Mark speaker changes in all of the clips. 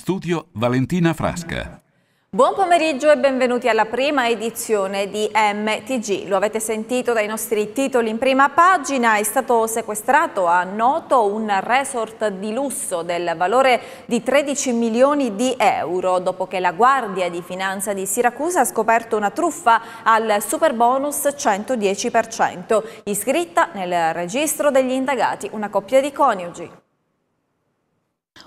Speaker 1: studio Valentina Frasca.
Speaker 2: Buon pomeriggio e benvenuti alla prima edizione di MTG. Lo avete sentito dai nostri titoli in prima pagina, è stato sequestrato a Noto un resort di lusso del valore di 13 milioni di euro dopo che la Guardia di Finanza di Siracusa ha scoperto una truffa al super bonus 110%, iscritta nel registro degli indagati una coppia di coniugi.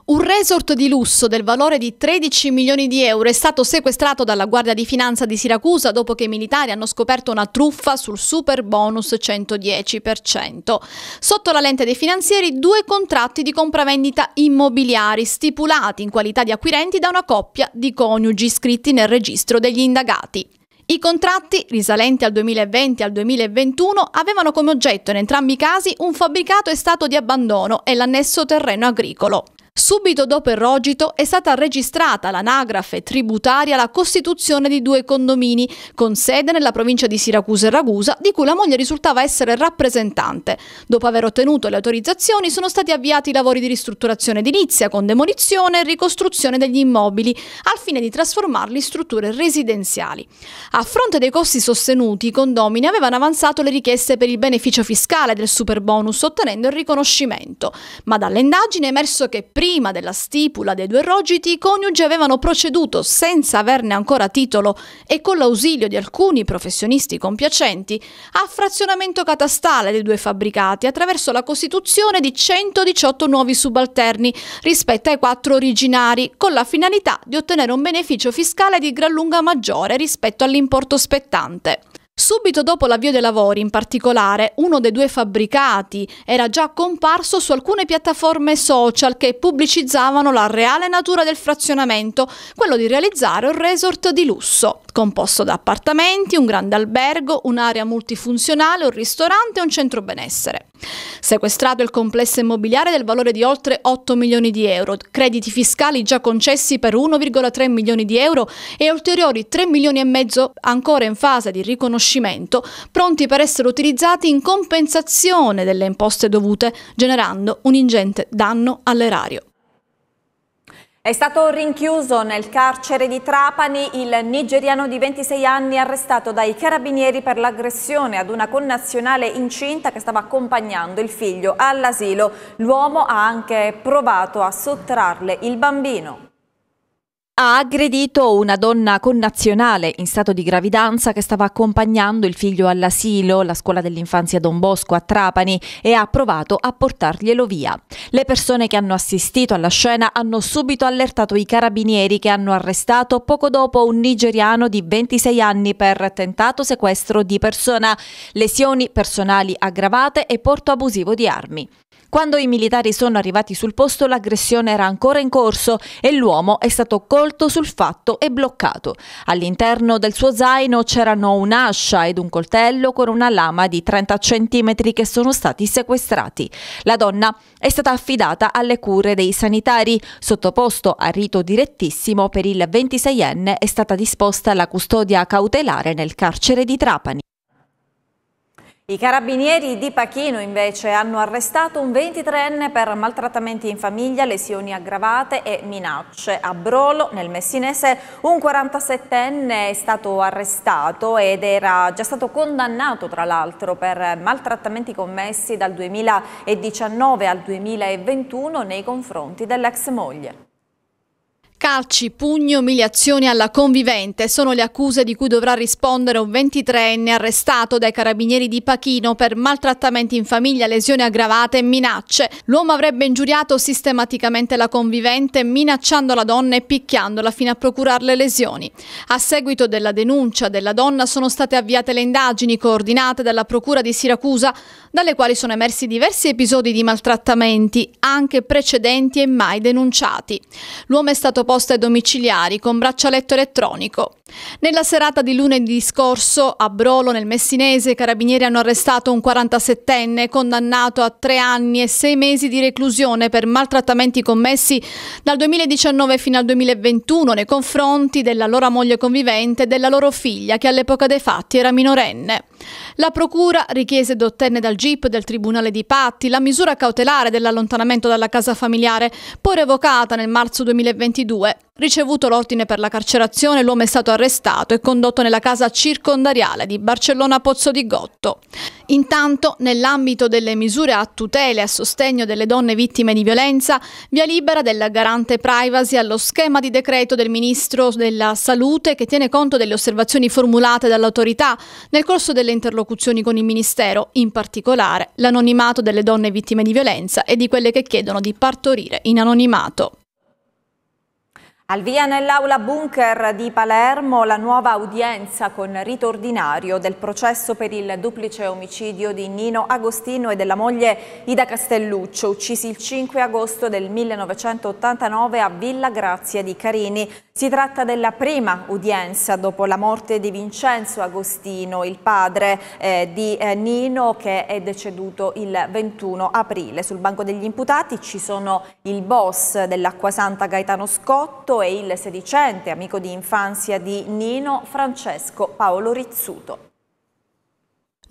Speaker 3: Un resort di lusso del valore di 13 milioni di euro è stato sequestrato dalla Guardia di Finanza di Siracusa dopo che i militari hanno scoperto una truffa sul super bonus 110%. Sotto la lente dei finanzieri due contratti di compravendita immobiliari stipulati in qualità di acquirenti da una coppia di coniugi iscritti nel registro degli indagati. I contratti, risalenti al 2020 e al 2021, avevano come oggetto in entrambi i casi un fabbricato e stato di abbandono e l'annesso terreno agricolo. Subito dopo il rogito è stata registrata l'anagrafe tributaria la costituzione di due condomini, con sede nella provincia di Siracusa e Ragusa, di cui la moglie risultava essere rappresentante. Dopo aver ottenuto le autorizzazioni sono stati avviati i lavori di ristrutturazione edilizia con demolizione e ricostruzione degli immobili, al fine di trasformarli in strutture residenziali. A fronte dei costi sostenuti, i condomini avevano avanzato le richieste per il beneficio fiscale del super bonus ottenendo il riconoscimento, ma dall'indagine è emerso che prima Prima della stipula dei due rogiti, i coniugi avevano proceduto senza averne ancora titolo e con l'ausilio di alcuni professionisti compiacenti a frazionamento catastale dei due fabbricati attraverso la costituzione di 118 nuovi subalterni rispetto ai quattro originari, con la finalità di ottenere un beneficio fiscale di gran lunga maggiore rispetto all'importo spettante. Subito dopo l'avvio dei lavori, in particolare, uno dei due fabbricati era già comparso su alcune piattaforme social che pubblicizzavano la reale natura del frazionamento, quello di realizzare un resort di lusso, composto da appartamenti, un grande albergo, un'area multifunzionale, un ristorante e un centro benessere. Sequestrato il complesso immobiliare del valore di oltre 8 milioni di euro, crediti fiscali già concessi per 1,3 milioni di euro e ulteriori 3 milioni e mezzo ancora in fase di riconoscimento riconoscimento, pronti per essere utilizzati in compensazione delle imposte dovute, generando un ingente danno all'erario.
Speaker 2: È stato rinchiuso nel carcere di Trapani il nigeriano di 26 anni arrestato dai carabinieri per l'aggressione ad una connazionale incinta che stava accompagnando il figlio all'asilo. L'uomo ha anche provato a sottrarle il bambino ha aggredito una donna connazionale in stato di gravidanza che stava accompagnando il figlio all'asilo, la scuola dell'infanzia Don Bosco a Trapani e ha provato a portarglielo via. Le persone che hanno assistito alla scena hanno subito allertato i carabinieri che hanno arrestato poco dopo un nigeriano di 26 anni per tentato sequestro di persona, lesioni personali aggravate e porto abusivo di armi. Quando i militari sono arrivati sul posto l'aggressione era ancora in corso e l'uomo è stato colto sul fatto e bloccato. All'interno del suo zaino c'erano un'ascia ed un coltello con una lama di 30 cm che sono stati sequestrati. La donna è stata affidata alle cure dei sanitari, sottoposto a rito direttissimo per il 26enne è stata disposta la custodia cautelare nel carcere di Trapani. I carabinieri di Pachino invece hanno arrestato un 23enne per maltrattamenti in famiglia, lesioni aggravate e minacce. A Brolo, nel Messinese, un 47enne è stato arrestato ed era già stato condannato tra l'altro per maltrattamenti commessi dal 2019 al 2021 nei confronti dell'ex moglie.
Speaker 3: Calci, pugni, umiliazioni alla convivente sono le accuse di cui dovrà rispondere un 23enne arrestato dai carabinieri di Pachino per maltrattamenti in famiglia, lesioni aggravate e minacce. L'uomo avrebbe ingiuriato sistematicamente la convivente minacciando la donna e picchiandola fino a procurarle lesioni. A seguito della denuncia della donna sono state avviate le indagini coordinate dalla Procura di Siracusa, dalle quali sono emersi diversi episodi di maltrattamenti, anche precedenti e mai denunciati. L'uomo è stato poste domiciliari con braccialetto elettronico. Nella serata di lunedì scorso a Brolo nel Messinese i carabinieri hanno arrestato un 47enne condannato a tre anni e sei mesi di reclusione per maltrattamenti commessi dal 2019 fino al 2021 nei confronti della loro moglie convivente e della loro figlia che all'epoca dei fatti era minorenne. La Procura richiese ed ottenne dal GIP del Tribunale di Patti la misura cautelare dell'allontanamento dalla casa familiare, poi revocata nel marzo 2022. Ricevuto l'ordine per la carcerazione, l'uomo è stato arrestato e condotto nella casa circondariale di Barcellona Pozzo di Gotto. Intanto, nell'ambito delle misure a tutela e a sostegno delle donne vittime di violenza, via libera della garante privacy allo schema di decreto del Ministro della Salute che tiene conto delle osservazioni formulate dall'autorità nel corso delle interlocuzioni con il Ministero, in particolare l'anonimato delle donne vittime di violenza e di quelle che chiedono di partorire in anonimato.
Speaker 2: Al via nell'aula bunker di Palermo la nuova udienza con rito ordinario del processo per il duplice omicidio di Nino Agostino e della moglie Ida Castelluccio, uccisi il 5 agosto del 1989 a Villa Grazia di Carini. Si tratta della prima udienza dopo la morte di Vincenzo Agostino, il padre eh, di eh, Nino che è deceduto il 21 aprile. Sul banco degli imputati ci sono il boss dell'Acquasanta Gaetano Scotto e il sedicente amico di infanzia di Nino Francesco Paolo Rizzuto.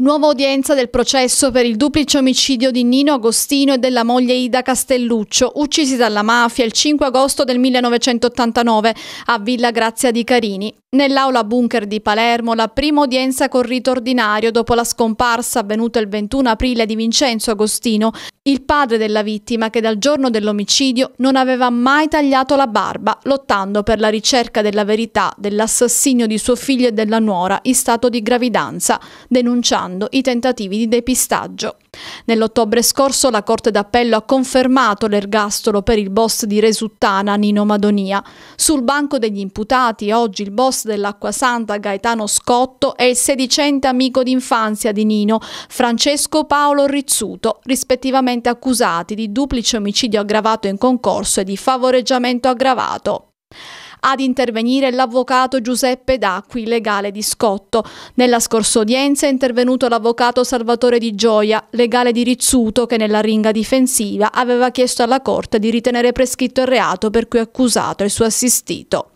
Speaker 3: Nuova udienza del processo per il duplice omicidio di Nino Agostino e della moglie Ida Castelluccio, uccisi dalla mafia il 5 agosto del 1989 a Villa Grazia di Carini. Nell'aula bunker di Palermo la prima udienza con rito ordinario dopo la scomparsa avvenuta il 21 aprile di Vincenzo Agostino, il padre della vittima che dal giorno dell'omicidio non aveva mai tagliato la barba, lottando per la ricerca della verità dell'assassinio di suo figlio e della nuora in stato di gravidanza, denunciando aumentando i tentativi di depistaggio. Nell'ottobre scorso la Corte d'Appello ha confermato l'ergastolo per il boss di Resuttana, Nino Madonia. Sul banco degli imputati oggi il boss dell'Acqua Santa, Gaetano Scotto, e il sedicente amico d'infanzia di Nino, Francesco Paolo Rizzuto, rispettivamente accusati di duplice omicidio aggravato in concorso e di favoreggiamento aggravato ad intervenire l'avvocato Giuseppe Dacqui, legale di Scotto. Nella scorsa udienza è intervenuto l'avvocato Salvatore Di Gioia, legale di Rizzuto, che nella ringa difensiva aveva chiesto alla Corte di ritenere prescritto il reato per cui è accusato il suo assistito.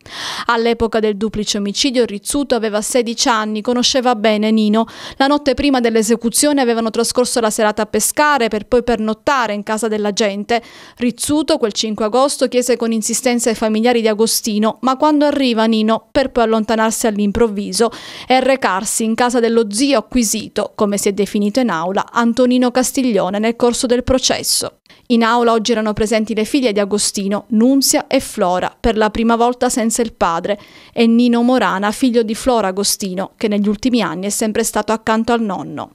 Speaker 3: All'epoca del duplice omicidio Rizzuto aveva 16 anni, conosceva bene Nino. La notte prima dell'esecuzione avevano trascorso la serata a pescare per poi pernottare in casa della gente. Rizzuto quel 5 agosto chiese con insistenza ai familiari di Agostino ma quando arriva Nino, per poi allontanarsi all'improvviso e recarsi in casa dello zio acquisito, come si è definito in aula, Antonino Castiglione nel corso del processo. In aula oggi erano presenti le figlie di Agostino, Nunzia e Flora, per la prima volta senza il padre, e Nino Morana, figlio di Flora Agostino, che negli ultimi anni è sempre stato accanto al nonno.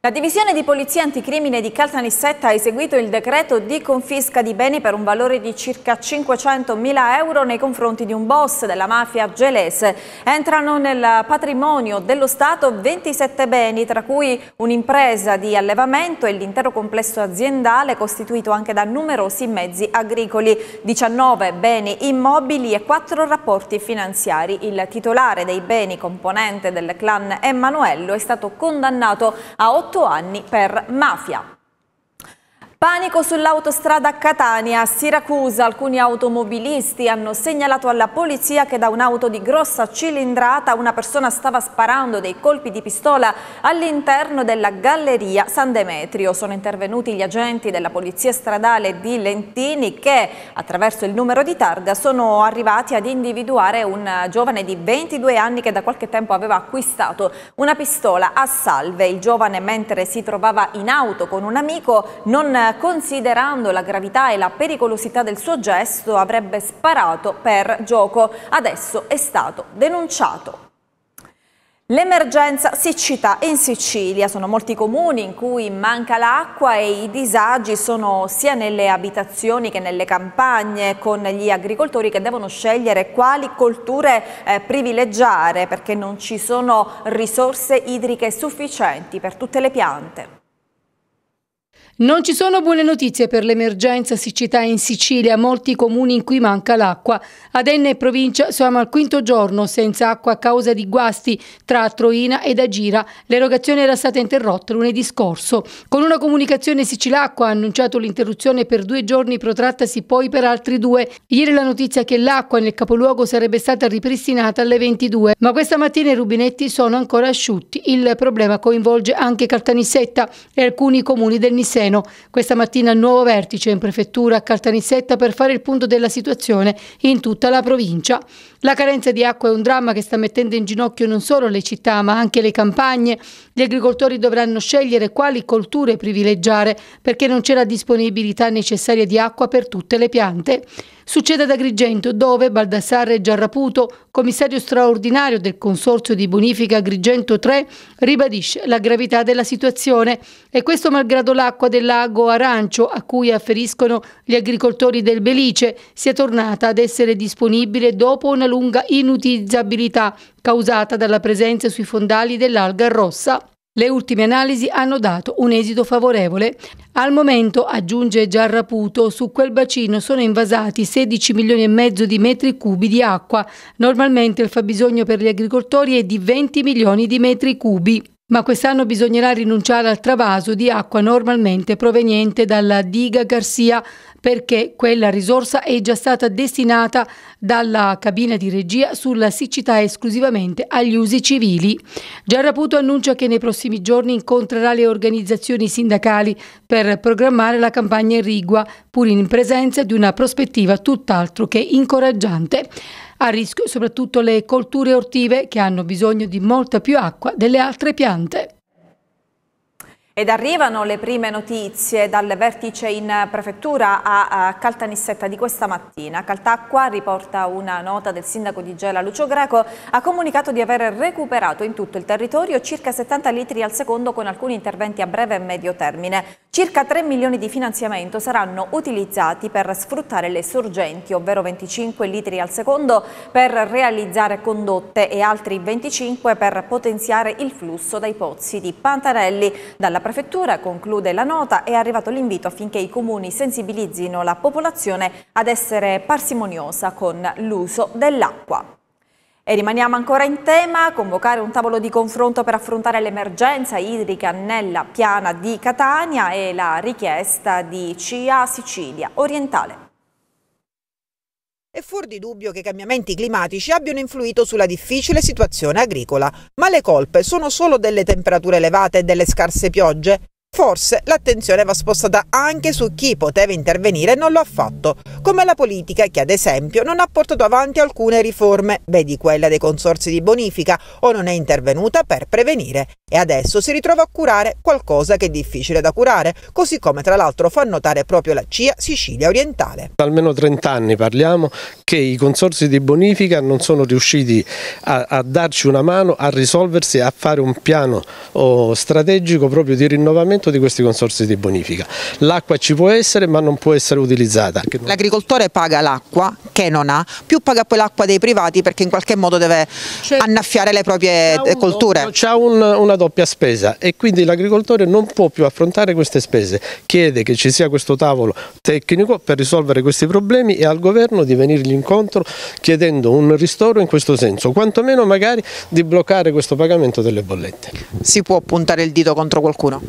Speaker 2: La divisione di polizia anticrimine di Caltanissetta ha eseguito il decreto di confisca di beni per un valore di circa 500.000 euro nei confronti di un boss della mafia gelese. Entrano nel patrimonio dello Stato 27 beni, tra cui un'impresa di allevamento e l'intero complesso aziendale costituito anche da numerosi mezzi agricoli, 19 beni immobili e 4 rapporti finanziari. Il titolare dei beni, componente del clan Emanuello, è stato condannato a 8 8 anni per mafia. Panico sull'autostrada Catania, a Siracusa. Alcuni automobilisti hanno segnalato alla polizia che da un'auto di grossa cilindrata una persona stava sparando dei colpi di pistola all'interno della galleria San Demetrio. Sono intervenuti gli agenti della polizia stradale di Lentini che, attraverso il numero di targa, sono arrivati ad individuare un giovane di 22 anni che da qualche tempo aveva acquistato una pistola a salve. Il giovane, mentre si trovava in auto con un amico, non considerando la gravità e la pericolosità del suo gesto, avrebbe sparato per gioco. Adesso è stato denunciato. L'emergenza siccità in Sicilia. Sono molti comuni in cui manca l'acqua e i disagi sono sia nelle abitazioni che nelle campagne, con gli agricoltori che devono scegliere quali colture eh, privilegiare perché non ci sono risorse idriche sufficienti per tutte le piante.
Speaker 4: Non ci sono buone notizie per l'emergenza siccità in Sicilia, molti comuni in cui manca l'acqua. Ad Enne e provincia siamo al quinto giorno senza acqua a causa di guasti tra Troina ed Agira. L'erogazione era stata interrotta lunedì scorso. Con una comunicazione Sicilacqua ha annunciato l'interruzione per due giorni protrattasi poi per altri due. Ieri la notizia che l'acqua nel capoluogo sarebbe stata ripristinata alle 22, ma questa mattina i rubinetti sono ancora asciutti. Il problema coinvolge anche Caltanissetta e alcuni comuni del Nisè. Tirreno. Questa mattina il nuovo vertice in prefettura a Caltanissetta per fare il punto della situazione in tutta la provincia. La carenza di acqua è un dramma che sta mettendo in ginocchio non solo le città ma anche le campagne. Gli agricoltori dovranno scegliere quali colture privilegiare perché non c'è la disponibilità necessaria di acqua per tutte le piante. Succede ad Agrigento dove Baldassarre Giarraputo, commissario straordinario del Consorzio di Bonifica Agrigento 3, ribadisce la gravità della situazione e questo malgrado l'acqua del lago Arancio a cui afferiscono gli agricoltori del Belice sia tornata ad essere disponibile dopo una lunga lunga inutilizzabilità causata dalla presenza sui fondali dell'alga rossa. Le ultime analisi hanno dato un esito favorevole. Al momento, aggiunge Giarraputo, su quel bacino sono invasati 16 milioni e mezzo di metri cubi di acqua. Normalmente il fabbisogno per gli agricoltori è di 20 milioni di metri cubi. Ma quest'anno bisognerà rinunciare al travaso di acqua normalmente proveniente dalla diga Garcia perché quella risorsa è già stata destinata dalla cabina di regia sulla siccità esclusivamente agli usi civili. Giarraputo annuncia che nei prossimi giorni incontrerà le organizzazioni sindacali per programmare la campagna in rigua, pur in presenza di una prospettiva tutt'altro che incoraggiante. A rischio soprattutto le colture ortive che hanno bisogno di molta più acqua delle altre piante.
Speaker 2: Ed arrivano le prime notizie dal vertice in prefettura a Caltanissetta di questa mattina. Caltacqua, riporta una nota del sindaco di Gela Lucio Greco, ha comunicato di aver recuperato in tutto il territorio circa 70 litri al secondo con alcuni interventi a breve e medio termine. Circa 3 milioni di finanziamento saranno utilizzati per sfruttare le sorgenti, ovvero 25 litri al secondo per realizzare condotte e altri 25 per potenziare il flusso dai pozzi di Pantarelli. dalla prefettura, conclude la nota, è arrivato l'invito affinché i comuni sensibilizzino la popolazione ad essere parsimoniosa con l'uso dell'acqua. E rimaniamo ancora in tema, convocare un tavolo di confronto per affrontare l'emergenza idrica nella piana di Catania e la richiesta di CIA Sicilia Orientale.
Speaker 1: È fuori di dubbio che i cambiamenti climatici abbiano influito sulla difficile situazione agricola, ma le colpe sono solo delle temperature elevate e delle scarse piogge? Forse l'attenzione va spostata anche su chi poteva intervenire e non lo ha fatto, come la politica che ad esempio non ha portato avanti alcune riforme, vedi quella dei consorsi di bonifica, o non è intervenuta per prevenire e adesso si ritrova a curare qualcosa che è difficile da curare, così come tra l'altro fa notare proprio la CIA Sicilia Orientale.
Speaker 5: Da almeno 30 anni parliamo che i consorsi di bonifica non sono riusciti a, a darci una mano, a risolversi, a fare un piano oh, strategico proprio di rinnovamento fatto di questi consorsi di bonifica. L'acqua ci può essere ma non può essere utilizzata.
Speaker 1: L'agricoltore paga l'acqua che non ha, più paga poi l'acqua dei privati perché in qualche modo deve cioè, annaffiare le proprie colture.
Speaker 5: C'è un, una doppia spesa e quindi l'agricoltore non può più affrontare queste spese, chiede che ci sia questo tavolo tecnico per risolvere questi problemi e al governo di venirgli incontro chiedendo un ristoro in questo senso, quantomeno magari di bloccare questo pagamento delle bollette. Si può puntare il dito contro qualcuno?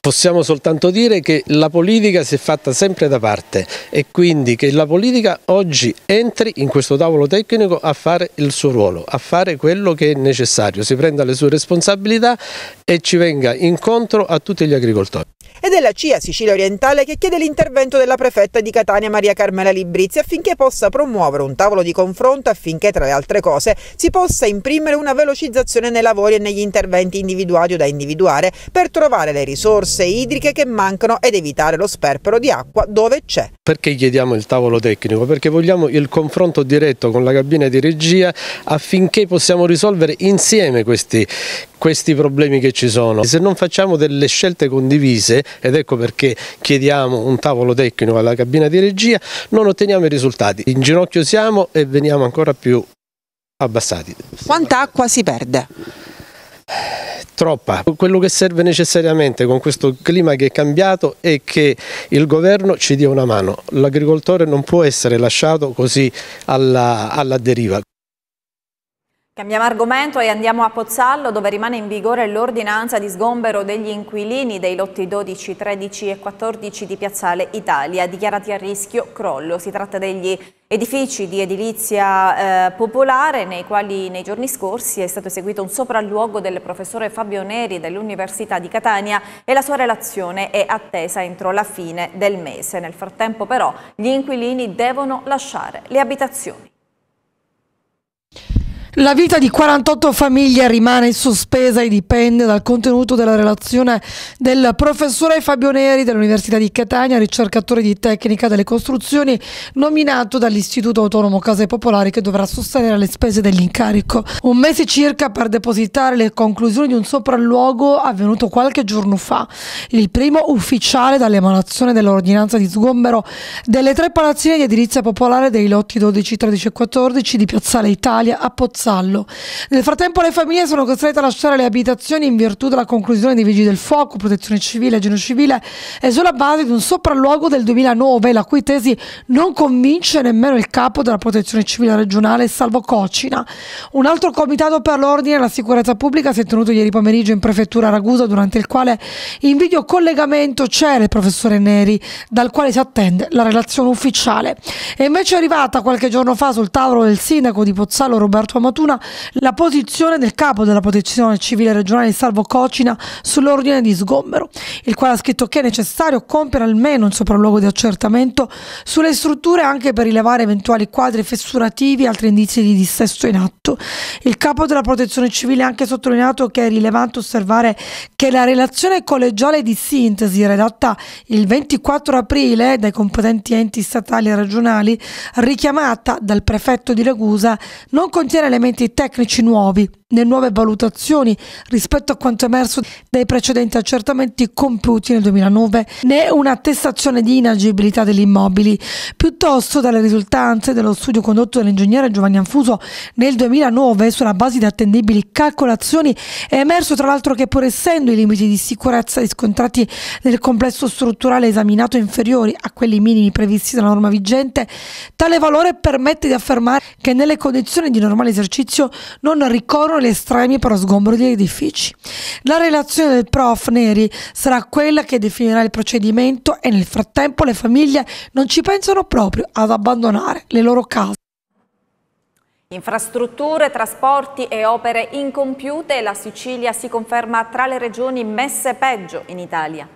Speaker 5: Possiamo soltanto dire che la politica si è fatta sempre da parte e quindi che la politica oggi entri in questo tavolo tecnico a fare il suo ruolo, a fare quello che è necessario, si prenda le sue responsabilità e ci venga incontro a tutti gli agricoltori.
Speaker 1: Ed è la CIA Sicilia Orientale che chiede l'intervento della prefetta di Catania Maria Carmela Librizzi affinché possa promuovere un tavolo di confronto affinché tra le altre cose si possa imprimere una velocizzazione nei lavori e negli interventi individuati o da individuare per trovare le risorse risorse idriche che mancano ed evitare lo sperpero di acqua dove c'è.
Speaker 5: Perché chiediamo il tavolo tecnico? Perché vogliamo il confronto diretto con la cabina di regia affinché possiamo risolvere insieme questi, questi problemi che ci sono. Se non facciamo delle scelte condivise, ed ecco perché chiediamo un tavolo tecnico alla cabina di regia, non otteniamo i risultati. In ginocchio siamo e veniamo ancora più abbassati.
Speaker 1: Quanta acqua si perde?
Speaker 5: troppa. Quello che serve necessariamente con questo clima che è cambiato è che il governo ci dia una mano. L'agricoltore non può essere lasciato così alla, alla deriva.
Speaker 2: Cambiamo argomento e andiamo a Pozzallo dove rimane in vigore l'ordinanza di sgombero degli inquilini dei lotti 12, 13 e 14 di Piazzale Italia, dichiarati a rischio crollo. Si tratta degli edifici di edilizia eh, popolare nei quali nei giorni scorsi è stato eseguito un sopralluogo del professore Fabio Neri dell'Università di Catania e la sua relazione è attesa entro la fine del mese. Nel frattempo però gli inquilini devono lasciare le abitazioni.
Speaker 6: La vita di 48 famiglie rimane sospesa e dipende dal contenuto della relazione del professore Fabio Neri dell'Università di Catania, ricercatore di tecnica delle costruzioni, nominato dall'Istituto Autonomo Case Popolari che dovrà sostenere le spese dell'incarico. Un mese circa per depositare le conclusioni di un sopralluogo avvenuto qualche giorno fa, il primo ufficiale dall'emanazione dell'ordinanza di sgombero delle tre palazzine di edilizia popolare dei lotti 12, 13 e 14 di Piazzale Italia a Pozzano vassallo. Nel frattempo le famiglie sono costrette a lasciare le abitazioni in virtù della conclusione dei vigili del fuoco, protezione civile, geno civile e sulla base di un sopralluogo del 2009, la cui tesi non convince nemmeno il capo della protezione civile regionale, Salvo Cocina. Un altro comitato per l'ordine e la sicurezza pubblica si è tenuto ieri pomeriggio in prefettura Ragusa, durante il quale in videocollegamento c'era il professore Neri, dal quale si attende la relazione ufficiale. È invece arrivata qualche giorno fa sul tavolo del sindaco di Pozzallo Roberto Amor Matuna la posizione del capo della protezione civile regionale Salvo Cocina sull'ordine di sgombero, il quale ha scritto che è necessario compiere almeno un sopralluogo di accertamento sulle strutture anche per rilevare eventuali quadri fessurativi e altri indizi di dissesto in atto. Il capo della protezione civile ha anche sottolineato che è rilevante osservare che la relazione collegiale di sintesi redatta il 24 aprile dai competenti enti statali e regionali, richiamata dal prefetto di Ragusa, non contiene le elementi tecnici nuovi, né nuove valutazioni rispetto a quanto emerso dai precedenti accertamenti compiuti nel 2009, né un'attestazione di inagibilità degli immobili, piuttosto dalle risultanze dello studio condotto dall'ingegnere Giovanni Anfuso nel 2009 sulla base di attendibili calcolazioni è emerso tra l'altro che pur essendo i limiti di sicurezza riscontrati nel complesso strutturale esaminato inferiori a quelli minimi previsti dalla norma vigente, tale valore permette di affermare che nelle condizioni di normale esercizio esercizio non ricorrono gli estremi per lo sgombro degli edifici. La relazione del prof Neri sarà quella che definirà il procedimento e nel frattempo le famiglie non ci pensano proprio ad abbandonare le loro case.
Speaker 2: Infrastrutture, trasporti e opere incompiute, la Sicilia si conferma tra le regioni messe peggio in Italia.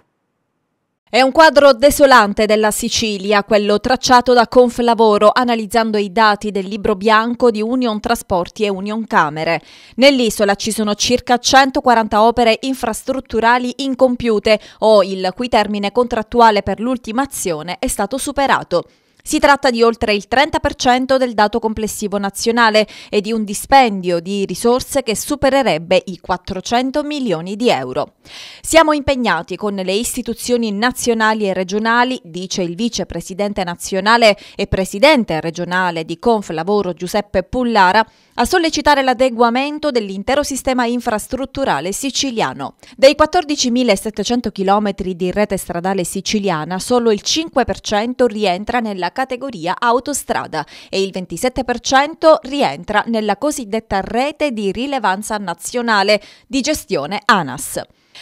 Speaker 2: È un quadro desolante della Sicilia, quello tracciato da Conflavoro analizzando i dati del libro bianco di Union Trasporti e Union Camere. Nell'isola ci sono circa 140 opere infrastrutturali incompiute o il cui termine contrattuale per l'ultima azione è stato superato. Si tratta di oltre il 30% del dato complessivo nazionale e di un dispendio di risorse che supererebbe i 400 milioni di euro. Siamo impegnati con le istituzioni nazionali e regionali, dice il vicepresidente nazionale e presidente regionale di Conf Lavoro Giuseppe Pullara, a sollecitare l'adeguamento dell'intero sistema infrastrutturale siciliano. Dei 14.700 km di rete stradale siciliana, solo il 5% rientra nella categoria autostrada e il 27% rientra nella cosiddetta rete di rilevanza nazionale di gestione ANAS.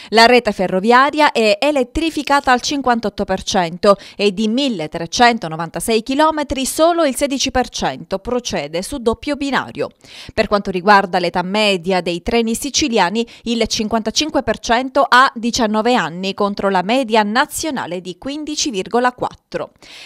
Speaker 2: La rete ferroviaria è elettrificata al 58% e di 1.396 km solo il 16% procede su doppio binario. Per quanto riguarda l'età media dei treni siciliani, il 55% ha 19 anni contro la media nazionale di 15,4.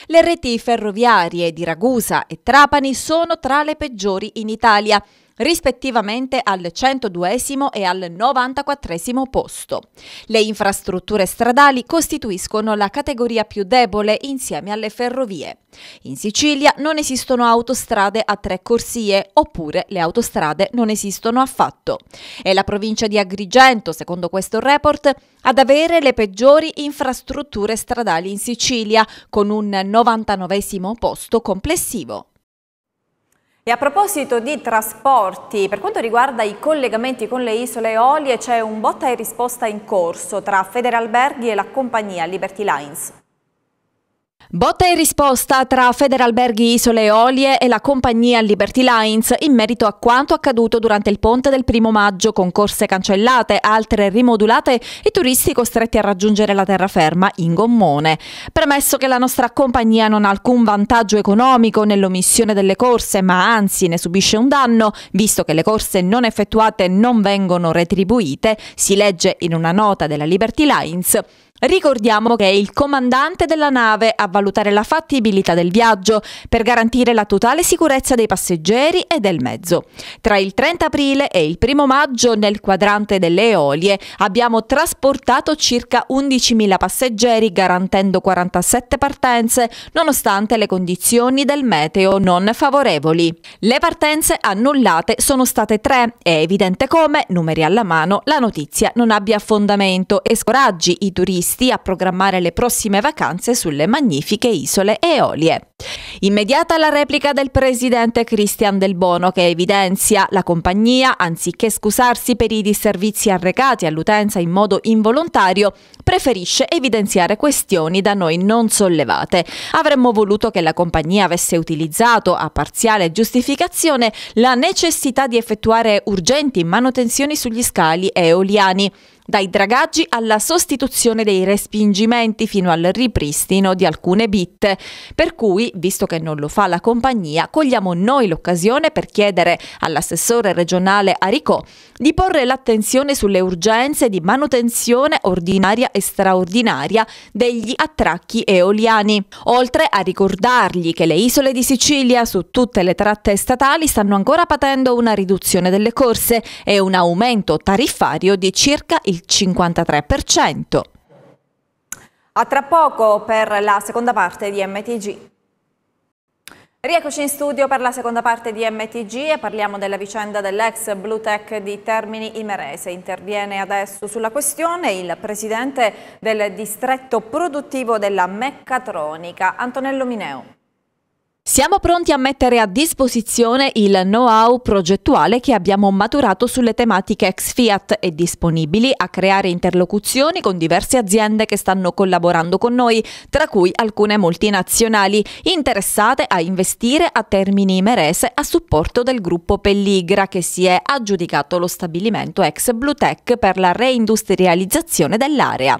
Speaker 2: Le reti ferroviarie di Ragusa e Trapani sono tra le peggiori in Italia rispettivamente al 102 e al 94 posto. Le infrastrutture stradali costituiscono la categoria più debole insieme alle ferrovie. In Sicilia non esistono autostrade a tre corsie oppure le autostrade non esistono affatto. È la provincia di Agrigento, secondo questo report, ad avere le peggiori infrastrutture stradali in Sicilia con un 99 posto complessivo. E a proposito di trasporti, per quanto riguarda i collegamenti con le isole Eolie c'è un botta e risposta in corso tra Federalberghi e la compagnia Liberty Lines. Botta e risposta tra Federalberghi Isole Eolie e la compagnia Liberty Lines in merito a quanto accaduto durante il ponte del primo maggio con corse cancellate, altre rimodulate e turisti costretti a raggiungere la terraferma in gommone. Premesso che la nostra compagnia non ha alcun vantaggio economico nell'omissione delle corse ma anzi ne subisce un danno, visto che le corse non effettuate non vengono retribuite, si legge in una nota della Liberty Lines Ricordiamo che è il comandante della nave a valutare la fattibilità del viaggio per garantire la totale sicurezza dei passeggeri e del mezzo. Tra il 30 aprile e il 1 maggio nel quadrante delle Eolie abbiamo trasportato circa 11.000 passeggeri garantendo 47 partenze nonostante le condizioni del meteo non favorevoli. Le partenze annullate sono state tre. È evidente come, numeri alla mano, la notizia non abbia fondamento e scoraggi i turisti acquisti a programmare le prossime vacanze sulle magnifiche isole Eolie. Immediata la replica del presidente Christian Del Bono che evidenzia la compagnia, anziché scusarsi per i disservizi arrecati all'utenza in modo involontario, preferisce evidenziare questioni da noi non sollevate. Avremmo voluto che la compagnia avesse utilizzato a parziale giustificazione la necessità di effettuare urgenti manutenzioni sugli scali eoliani dai dragaggi alla sostituzione dei respingimenti fino al ripristino di alcune bitte. Per cui, visto che non lo fa la compagnia, cogliamo noi l'occasione per chiedere all'assessore regionale Aricò di porre l'attenzione sulle urgenze di manutenzione ordinaria e straordinaria degli attracchi eoliani, oltre a ricordargli che le isole di Sicilia su tutte le tratte statali stanno ancora patendo una riduzione delle corse e un aumento tariffario di circa il il 53%. A tra poco per la seconda parte di MTG. Rieccoci in studio per la seconda parte di MTG e parliamo della vicenda dell'ex Blue Tech di Termini Imerese. Interviene adesso sulla questione il presidente del distretto produttivo della Meccatronica, Antonello Mineo. Siamo pronti a mettere a disposizione il know-how progettuale che abbiamo maturato sulle tematiche ex Fiat e disponibili a creare interlocuzioni con diverse aziende che stanno collaborando con noi, tra cui alcune multinazionali interessate a investire a Termini merese a supporto del gruppo Pelligra che si è aggiudicato lo stabilimento ex Bluetech per la reindustrializzazione dell'area.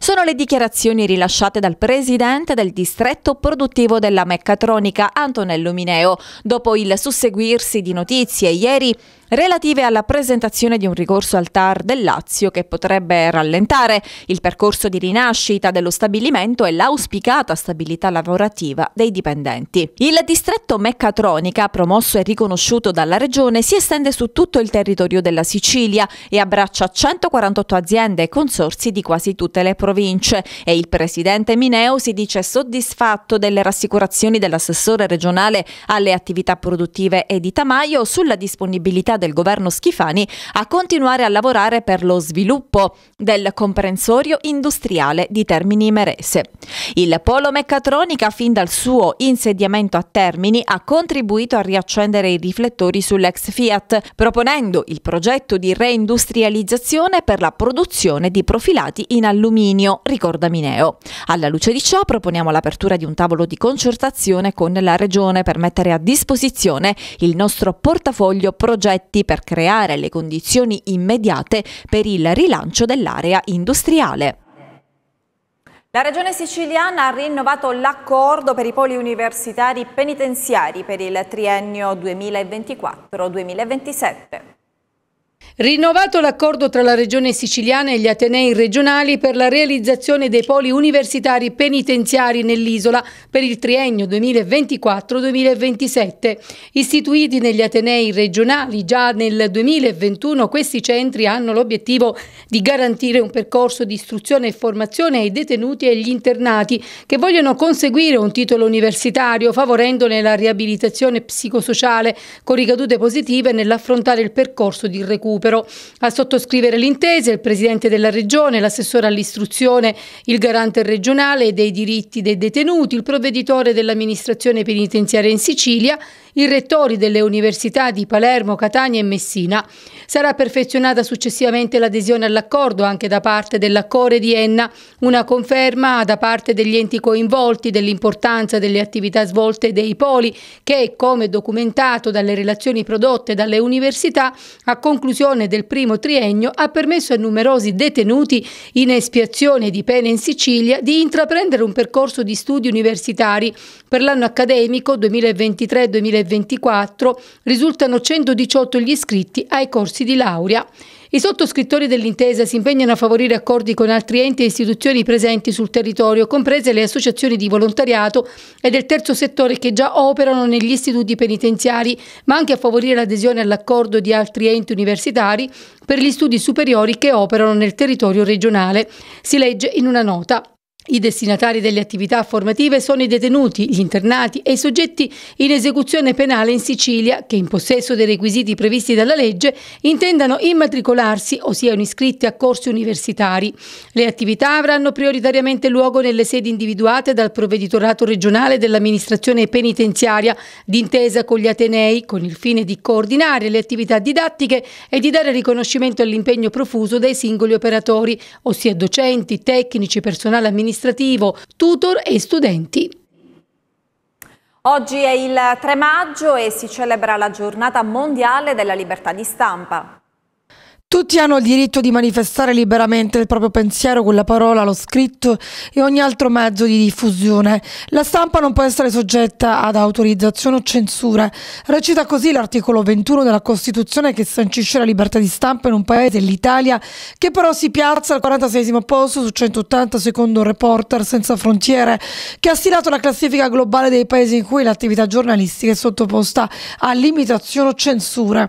Speaker 2: Sono le dichiarazioni rilasciate dal presidente del distretto produttivo della Meccatronica Repubblica Antonello Mineo. Dopo il susseguirsi di notizie ieri relative alla presentazione di un ricorso al TAR del Lazio che potrebbe rallentare il percorso di rinascita dello stabilimento e l'auspicata stabilità lavorativa dei dipendenti. Il distretto Meccatronica, promosso e riconosciuto dalla Regione, si estende su tutto il territorio della Sicilia e abbraccia 148 aziende e consorsi di quasi tutte le province e il presidente Mineo si dice soddisfatto delle rassicurazioni dell'assessore regionale alle attività produttive Edita Maio sulla disponibilità del governo Schifani a continuare a lavorare per lo sviluppo del comprensorio industriale di Termini Merese. Il polo meccatronica fin dal suo insediamento a Termini ha contribuito a riaccendere i riflettori sull'ex Fiat, proponendo il progetto di reindustrializzazione per la produzione di profilati in alluminio, ricorda Mineo. Alla luce di ciò proponiamo l'apertura di un tavolo di concertazione con la Regione per mettere a disposizione il nostro portafoglio progetti progetti per creare le condizioni immediate per il rilancio dell'area industriale. La Regione siciliana ha rinnovato l'accordo per i poli universitari penitenziari per il triennio 2024-2027.
Speaker 4: Rinnovato l'accordo tra la Regione siciliana e gli Atenei regionali per la realizzazione dei poli universitari penitenziari nell'isola per il triennio 2024-2027. Istituiti negli Atenei regionali già nel 2021, questi centri hanno l'obiettivo di garantire un percorso di istruzione e formazione ai detenuti e agli internati che vogliono conseguire un titolo universitario, favorendone la riabilitazione psicosociale, con ricadute positive nell'affrontare il percorso di recupero recupero. A sottoscrivere l'intesa il Presidente della Regione, l'assessore all'istruzione, il garante regionale dei diritti dei detenuti, il provveditore dell'amministrazione penitenziaria in Sicilia i rettori delle università di Palermo, Catania e Messina. Sarà perfezionata successivamente l'adesione all'accordo anche da parte della Core di Enna, una conferma da parte degli enti coinvolti dell'importanza delle attività svolte dei poli che, come documentato dalle relazioni prodotte dalle università, a conclusione del primo triennio ha permesso a numerosi detenuti in espiazione di pene in Sicilia di intraprendere un percorso di studi universitari per l'anno accademico 2023-2024 2024 risultano 118 gli iscritti ai corsi di laurea. I sottoscrittori dell'intesa si impegnano a favorire accordi con altri enti e istituzioni presenti sul territorio, comprese le associazioni di volontariato e del terzo settore che già operano negli istituti penitenziari, ma anche a favorire l'adesione all'accordo di altri enti universitari per gli studi superiori che operano nel territorio regionale, si legge in una nota. I destinatari delle attività formative sono i detenuti, gli internati e i soggetti in esecuzione penale in Sicilia che in possesso dei requisiti previsti dalla legge intendano immatricolarsi o siano iscritti a corsi universitari. Le attività avranno prioritariamente luogo nelle sedi individuate dal provveditorato regionale dell'amministrazione penitenziaria d'intesa con gli Atenei con il fine di coordinare le attività didattiche e di dare riconoscimento all'impegno profuso dai singoli operatori, ossia docenti, tecnici, personale amministrativo amministrativo, tutor e studenti.
Speaker 2: Oggi è il 3 maggio e si celebra la giornata mondiale della libertà di stampa.
Speaker 6: Tutti hanno il diritto di manifestare liberamente il proprio pensiero con la parola, lo scritto e ogni altro mezzo di diffusione. La stampa non può essere soggetta ad autorizzazione o censura. Recita così l'articolo 21 della Costituzione che sancisce la libertà di stampa in un paese, l'Italia, che però si piazza al 46 posto su 180 secondo Reporter Senza Frontiere, che ha stilato la classifica globale dei paesi in cui l'attività giornalistica è sottoposta a limitazione o censura.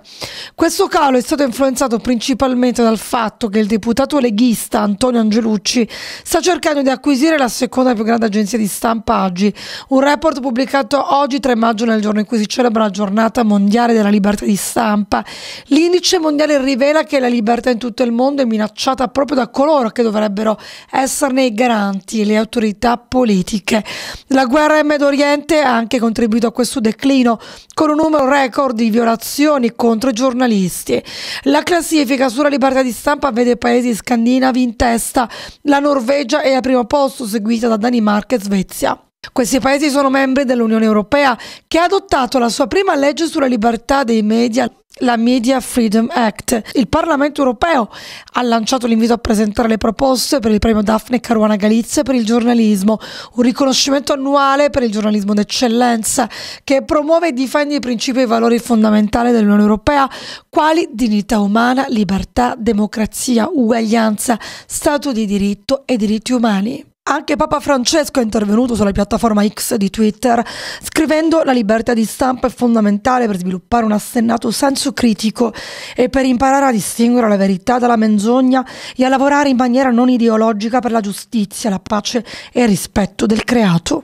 Speaker 6: Questo calo è stato influenzato principalmente principalmente dal fatto che il deputato leghista Antonio Angelucci sta cercando di acquisire la seconda più grande agenzia di stampa oggi, un report pubblicato oggi 3 maggio nel giorno in cui si celebra la giornata mondiale della libertà di stampa. L'indice mondiale rivela che la libertà in tutto il mondo è minacciata proprio da coloro che dovrebbero esserne i garanti, le autorità politiche. La guerra in Medio Oriente ha anche contribuito a questo declino con un numero record di violazioni contro i giornalisti. La classifica pubblica sulla libertà di stampa vede i paesi scandinavi in testa, la Norvegia è al primo posto seguita da Danimarca e Svezia. Questi paesi sono membri dell'Unione Europea che ha adottato la sua prima legge sulla libertà dei media, la Media Freedom Act. Il Parlamento Europeo ha lanciato l'invito a presentare le proposte per il premio Daphne Caruana Galizia per il giornalismo, un riconoscimento annuale per il giornalismo d'eccellenza che promuove e difende i principi e i valori fondamentali dell'Unione Europea quali dignità umana, libertà, democrazia, uguaglianza, Stato di diritto e diritti umani. Anche Papa Francesco è intervenuto sulla piattaforma X di Twitter, scrivendo la libertà di stampa è fondamentale per sviluppare un assennato senso critico e per imparare a distinguere la verità dalla menzogna e a lavorare in maniera non ideologica per la giustizia, la pace e il rispetto del creato.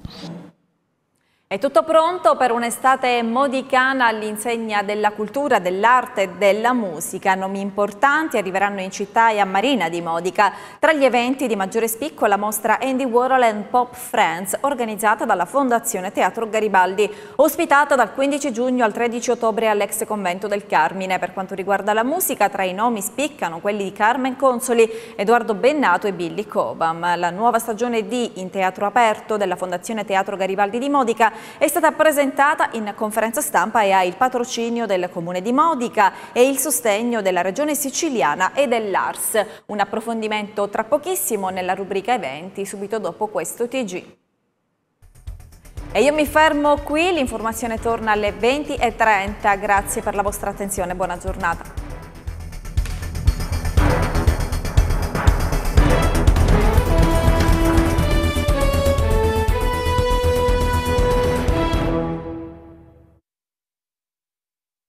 Speaker 2: È tutto pronto per un'estate modicana all'insegna della cultura, dell'arte e della musica. Nomi importanti arriveranno in città e a Marina di Modica. Tra gli eventi di maggiore spicco la mostra Andy Warhol and Pop Friends, organizzata dalla Fondazione Teatro Garibaldi, ospitata dal 15 giugno al 13 ottobre all'ex convento del Carmine. Per quanto riguarda la musica, tra i nomi spiccano quelli di Carmen Consoli, Edoardo Bennato e Billy Cobham. La nuova stagione di In Teatro Aperto della Fondazione Teatro Garibaldi di Modica è stata presentata in conferenza stampa e ha il patrocinio del Comune di Modica e il sostegno della Regione Siciliana e dell'ARS. Un approfondimento tra pochissimo nella rubrica eventi subito dopo questo TG. E io mi fermo qui, l'informazione torna alle 20.30, grazie per la vostra attenzione, buona giornata.